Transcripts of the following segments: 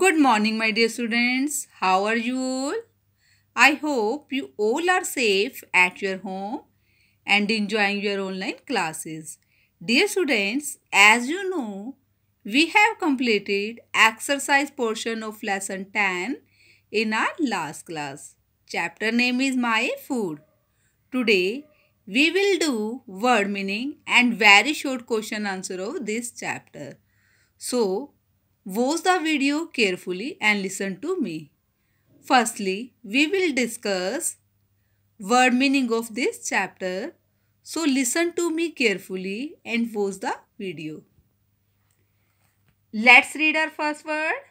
Good morning, my dear students. How are you all? I hope you all are safe at your home and enjoying your online classes. Dear students, as you know, we have completed exercise portion of lesson 10 in our last class. Chapter name is My Food. Today, we will do word meaning and very short question answer of this chapter. So, Watch the video carefully and listen to me. Firstly, we will discuss word meaning of this chapter. So listen to me carefully and watch the video. Let's read our first word.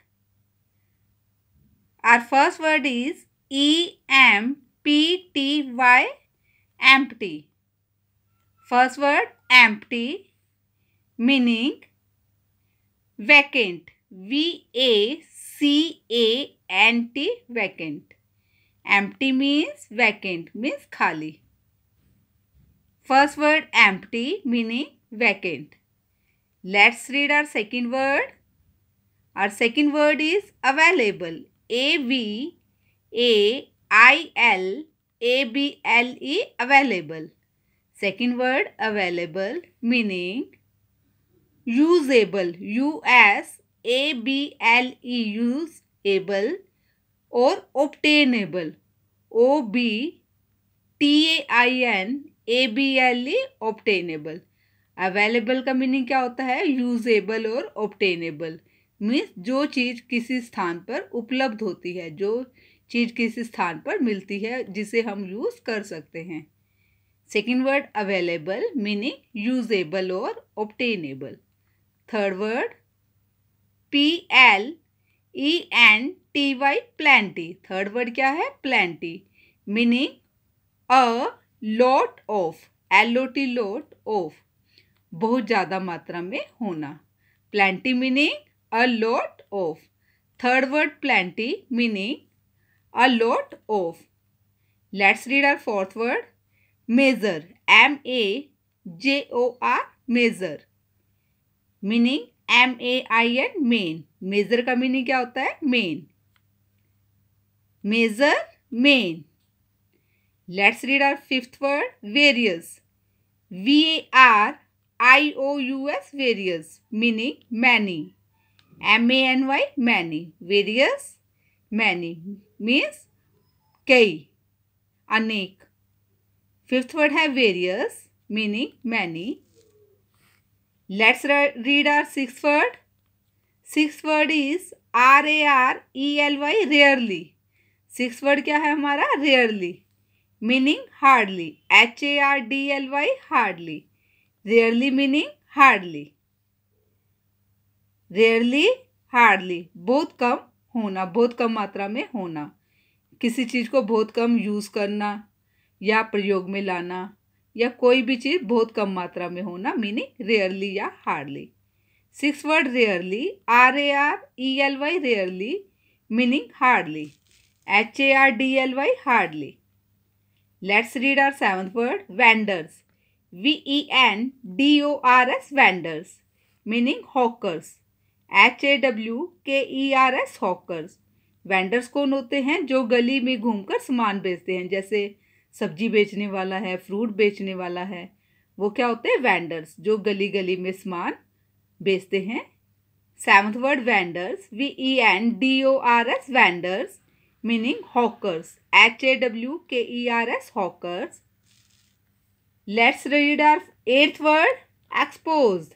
Our first word is E M P T Y empty. First word empty meaning vacant. V A C A N T vacant empty means vacant means खाली first word empty meaning vacant let's read our second word our second word is available A V A I L A B L E available second word available meaning usable U S A B L E use able और obtainable O B T A I N A B L E obtainable available का meaning क्या होता है usable और obtainable means जो चीज़ किसी स्थान पर उपलब्ध होती है जो चीज़ किसी स्थान पर मिलती है जिसे हम यूज़ कर सकते हैं second word available meaning usable और obtainable third word P L E N T Y plenty third word क्या है plenty meaning a lot of L O T lot of बहुत ज़्यादा मात्रा में होना plenty meaning a lot of third word plenty meaning a lot of let's read our fourth word major M A J O R major meaning M A I N main major का meaning क्या होता है main major main let's read our fifth word various V A R I O U S various meaning many M A N Y many various many means कई अनेक fifth word है various meaning many Let's read our sixth word. Sixth word is R A R E L Y rarely. Sixth word क्या है हमारा rarely. Meaning hardly. H A R D L Y hardly. Rarely meaning hardly. Rarely hardly. बहुत कम होना बहुत कम मात्रा में होना किसी चीज़ को बहुत कम यूज़ करना या प्रयोग में लाना या कोई भी चीज़ बहुत कम मात्रा में होना मीनिंग रेयरली या hardly six word rarely R A R E L Y rarely meaning hardly H A R D L Y hardly let's read our seventh word vendors V E N D O R S vendors meaning hawkers H A W K E R S hawkers vendors कौन होते हैं जो गली में घूमकर सामान बेचते हैं जैसे सब्जी बेचने वाला है फ्रूट बेचने वाला है वो क्या होते हैं वेंडर्स जो गली गली में सामान बेचते हैं seventh word vendors V E N D O R S vendors meaning hawkers H A W K E R S hawkers let's read our eighth word exposed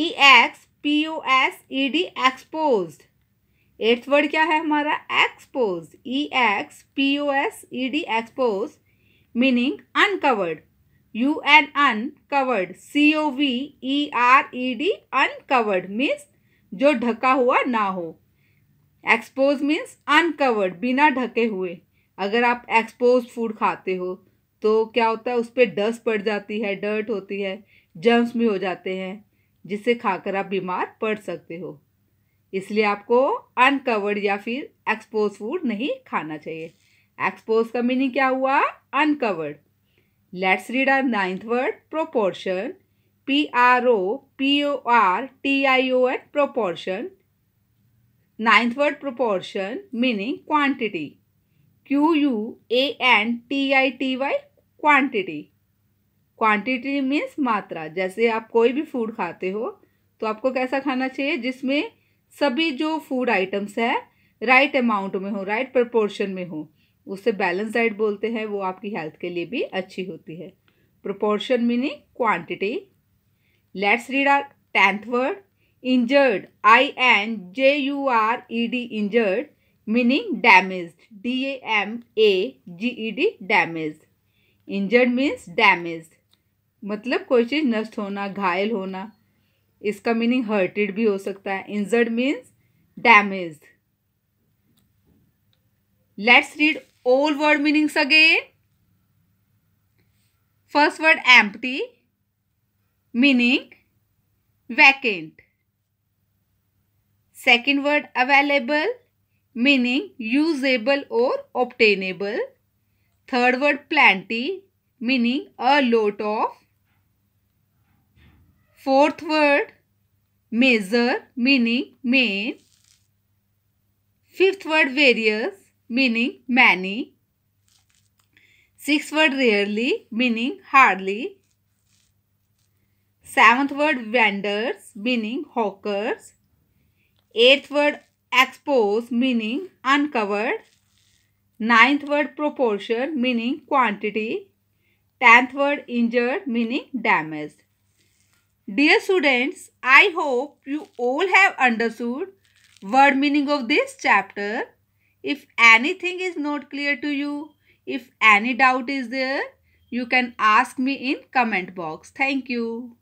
E X P O S E D exposed eighth word क्या है हमारा exposed E X P O S E D exposed meaning uncovered. U-N C C-O-V-E-R-E-D e e uncovered means जो ढका हुआ ना हो expose means uncovered बिना ढके हुए अगर आप एक्सपोज फूड खाते हो तो क्या होता है उस पर डस्ट पड़ जाती है डर्ट होती है जम्स भी हो जाते हैं जिसे खाकर आप बीमार पड़ सकते हो इसलिए आपको अनकवर्ड या फिर एक्सपोज फूड नहीं खाना चाहिए एक्सपोज का मीनिंग क्या हुआ uncovered let's read our ninth word proportion P R O P O R T I O N proportion ninth word proportion meaning quantity Q U A N T I T Y quantity quantity means मात्रा जैसे आप कोई भी food खाते हो तो आपको कैसा खाना चाहिए जिसमें सभी जो फूड आइटम्स है राइट right अमाउंट में हो राइट right प्रपोर्शन में हो उसे बैलेंस डाइट बोलते हैं वो आपकी हेल्थ के लिए भी अच्छी होती है proportion meaning quantity let's read our tenth word injured I N J U R E D injured meaning damage D A M A G E D damage injured means damage मतलब कोई चीज़ नष्ट होना घायल होना इसका मीनिंग हर्टेड भी हो सकता है injured means damage let's read old word meanings again. First word empty meaning vacant. Second word available meaning usable or obtainable. Third word plenty meaning a lot of. Fourth word measure meaning main. Fifth word various meaning many. Sixth word rarely meaning hardly. Seventh word vendors meaning hawkers. Eighth word expose meaning uncovered. Ninth word proportion meaning quantity. Tenth word injured meaning damaged. Dear students, I hope you all have understood word meaning of this chapter. If anything is not clear to you, if any doubt is there, you can ask me in comment box. Thank you.